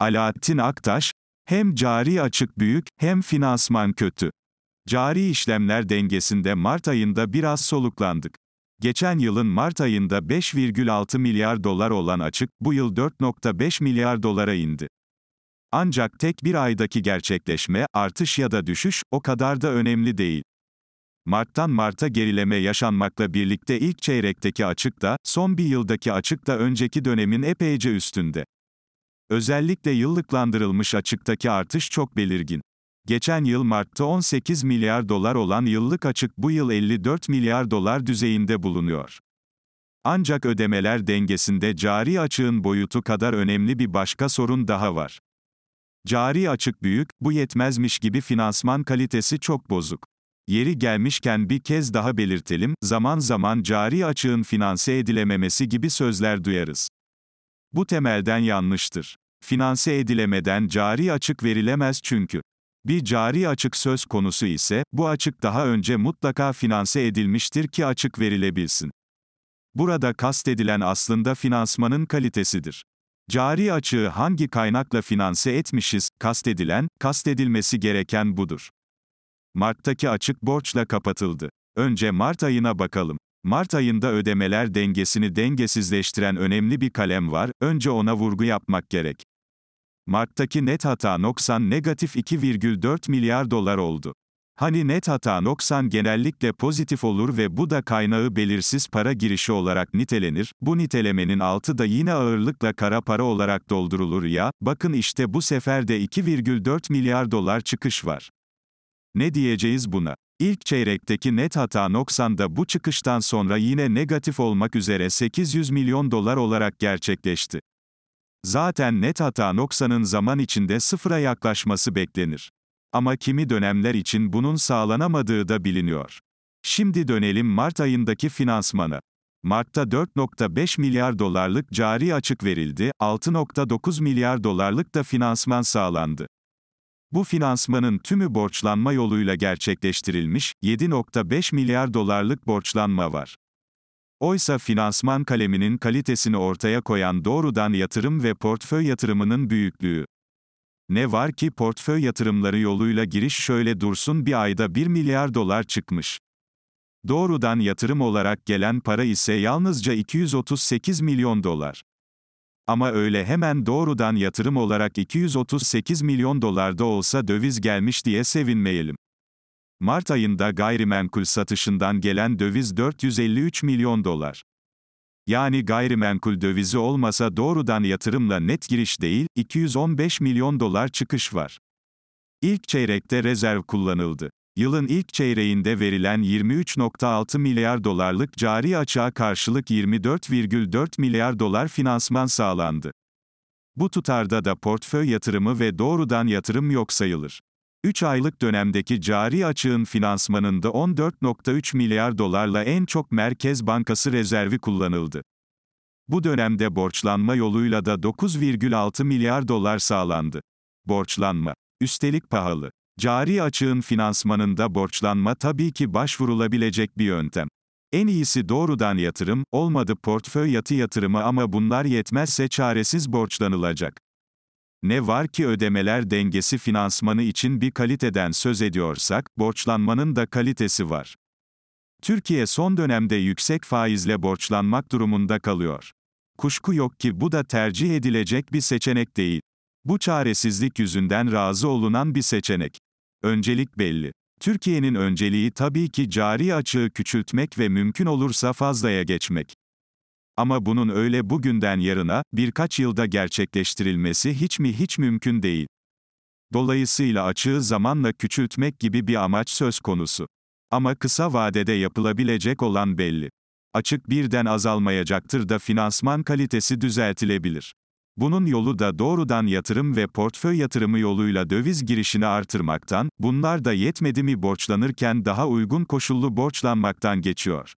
Alaaddin Aktaş, hem cari açık büyük, hem finansman kötü. Cari işlemler dengesinde Mart ayında biraz soluklandık. Geçen yılın Mart ayında 5,6 milyar dolar olan açık, bu yıl 4,5 milyar dolara indi. Ancak tek bir aydaki gerçekleşme, artış ya da düşüş, o kadar da önemli değil. Mart'tan Mart'a gerileme yaşanmakla birlikte ilk çeyrekteki açık da, son bir yıldaki açık da önceki dönemin epeyce üstünde. Özellikle yıllıklandırılmış açıktaki artış çok belirgin. Geçen yıl Mart'ta 18 milyar dolar olan yıllık açık bu yıl 54 milyar dolar düzeyinde bulunuyor. Ancak ödemeler dengesinde cari açığın boyutu kadar önemli bir başka sorun daha var. Cari açık büyük, bu yetmezmiş gibi finansman kalitesi çok bozuk. Yeri gelmişken bir kez daha belirtelim, zaman zaman cari açığın finanse edilememesi gibi sözler duyarız. Bu temelden yanlıştır finanse edilemeden cari açık verilemez çünkü. Bir cari açık söz konusu ise, bu açık daha önce mutlaka finanse edilmiştir ki açık verilebilsin. Burada kastedilen aslında finansmanın kalitesidir. Cari açığı hangi kaynakla finanse etmişiz, kastedilen, kastedilmesi gereken budur. Mart'taki açık borçla kapatıldı. Önce Mart ayına bakalım. Mart ayında ödemeler dengesini dengesizleştiren önemli bir kalem var, önce ona vurgu yapmak gerek. Marttaki net hata noksan negatif 2,4 milyar dolar oldu. Hani net hata noksan genellikle pozitif olur ve bu da kaynağı belirsiz para girişi olarak nitelenir, bu nitelemenin altı da yine ağırlıkla kara para olarak doldurulur ya, bakın işte bu sefer de 2,4 milyar dolar çıkış var. Ne diyeceğiz buna? İlk çeyrekteki net hata noksanda bu çıkıştan sonra yine negatif olmak üzere 800 milyon dolar olarak gerçekleşti. Zaten net hata noksanın zaman içinde sıfıra yaklaşması beklenir. Ama kimi dönemler için bunun sağlanamadığı da biliniyor. Şimdi dönelim Mart ayındaki finansmana. Mart'ta 4.5 milyar dolarlık cari açık verildi, 6.9 milyar dolarlık da finansman sağlandı. Bu finansmanın tümü borçlanma yoluyla gerçekleştirilmiş, 7.5 milyar dolarlık borçlanma var. Oysa finansman kaleminin kalitesini ortaya koyan doğrudan yatırım ve portföy yatırımının büyüklüğü. Ne var ki portföy yatırımları yoluyla giriş şöyle dursun bir ayda 1 milyar dolar çıkmış. Doğrudan yatırım olarak gelen para ise yalnızca 238 milyon dolar. Ama öyle hemen doğrudan yatırım olarak 238 milyon dolar da olsa döviz gelmiş diye sevinmeyelim. Mart ayında gayrimenkul satışından gelen döviz 453 milyon dolar. Yani gayrimenkul dövizi olmasa doğrudan yatırımla net giriş değil, 215 milyon dolar çıkış var. İlk çeyrekte rezerv kullanıldı. Yılın ilk çeyreğinde verilen 23.6 milyar dolarlık cari açığa karşılık 24,4 milyar dolar finansman sağlandı. Bu tutarda da portföy yatırımı ve doğrudan yatırım yok sayılır. 3 aylık dönemdeki cari açığın finansmanında 14.3 milyar dolarla en çok Merkez Bankası rezervi kullanıldı. Bu dönemde borçlanma yoluyla da 9,6 milyar dolar sağlandı. Borçlanma. Üstelik pahalı. Cari açığın finansmanında borçlanma tabii ki başvurulabilecek bir yöntem. En iyisi doğrudan yatırım, olmadı portföy yatı yatırımı ama bunlar yetmezse çaresiz borçlanılacak. Ne var ki ödemeler dengesi finansmanı için bir kaliteden söz ediyorsak, borçlanmanın da kalitesi var. Türkiye son dönemde yüksek faizle borçlanmak durumunda kalıyor. Kuşku yok ki bu da tercih edilecek bir seçenek değil. Bu çaresizlik yüzünden razı olunan bir seçenek. Öncelik belli. Türkiye'nin önceliği tabii ki cari açığı küçültmek ve mümkün olursa fazlaya geçmek. Ama bunun öyle bugünden yarına, birkaç yılda gerçekleştirilmesi hiç mi hiç mümkün değil. Dolayısıyla açığı zamanla küçültmek gibi bir amaç söz konusu. Ama kısa vadede yapılabilecek olan belli. Açık birden azalmayacaktır da finansman kalitesi düzeltilebilir. Bunun yolu da doğrudan yatırım ve portföy yatırımı yoluyla döviz girişini artırmaktan, bunlar da yetmedi mi borçlanırken daha uygun koşullu borçlanmaktan geçiyor.